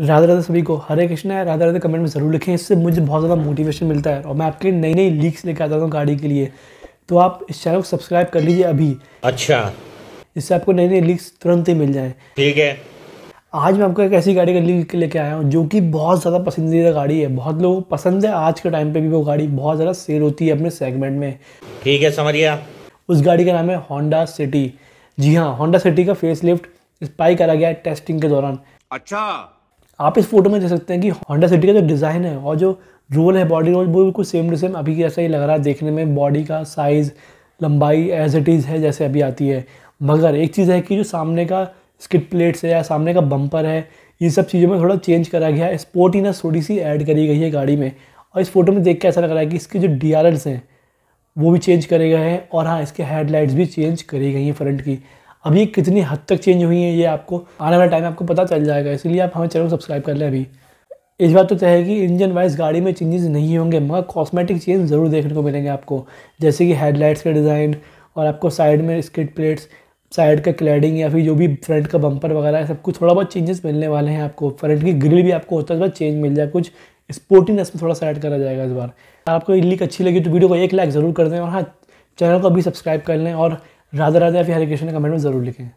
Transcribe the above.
राधा राधा सभी को हरे कृष्णा है राधा राधा कमेंट में ज़रूर लिखें इससे मुझे बहुत ज़्यादा मोटिवेशन मिलता है और मैं आपके नई नई लीक्स लेकर आता हूँ गाड़ी के लिए तो आप इस चैनल को सब्सक्राइब कर लीजिए अभी अच्छा इससे आपको नई नई लीक्स तुरंत ही मिल जाए ठीक है आज मैं आपको एक ऐसी गाड़ी का लीक लेके आया हूँ जो कि बहुत ज़्यादा पसंदीदा गाड़ी है बहुत लोगों को पसंद है आज के टाइम पे भी वो गाड़ी बहुत ज़्यादा सेल होती है अपने सेगमेंट में ठीक है समझिए उस गाड़ी का नाम है होंडा सिटी जी हाँ होंडा सिटी का फेस लिफ्ट स्पाई करा गया है टेस्टिंग के दौरान अच्छा आप इस फोटो में देख सकते हैं कि होंडा सिटी का जो डिज़ाइन है और जो रोल है बॉडी रोल वो बिल्कुल सेम टू सेम अभी जैसा ही लग रहा है देखने में बॉडी का साइज़ लंबाई एज इट इज़ है जैसे अभी आती है मगर एक चीज़ है कि जो सामने का स्किट प्लेट्स है या सामने का बम्पर है ये सब चीज़ों में थोड़ा चेंज करा गया है स्पोर्टीनेस थोड़ी सी ऐड करी गई है गाड़ी में और इस फोटो में देख के ऐसा लग रहा है कि इसके जो डी हैं वो भी चेंज करे गए हैं और हाँ इसके हेडलाइट्स भी चेंज करी गई हैं फ्रंट की अभी कितनी हद तक चेंज हुई है ये आपको आने वाले टाइम में आपको पता चल जाएगा इसलिए आप हमारे चैनल को सब्सक्राइब कर लें अभी इस बात तो तय है कि इंजन वाइज गाड़ी में चेंजेस नहीं होंगे मगर कॉस्मेटिक चेंज ज़रूर देखने को मिलेंगे आपको जैसे कि हेडलाइट्स का डिज़ाइन और आपको साइड में स्किट प्लेट्स साइड का क्लैडिंग या फिर जो भी फ्रंट का बम्पर वगैरह है सब कुछ थोड़ा बहुत चेंजेस मिलने वाले हैं आपको फ्रंट की ग्रिल भी आपको होता है चेंज मिल जाए कुछ स्पोर्टिंगनेस में थोड़ा सा ऐड करा जाएगा इस बार आपको ये लीक अच्छी लगी तो वीडियो को एक लाइक ज़रूर कर दें और हाँ चैनल को अभी सब्सक्राइब कर लें और राधा राधा या फिर हरे कृष्ण कमेंट में ज़रूर लिखें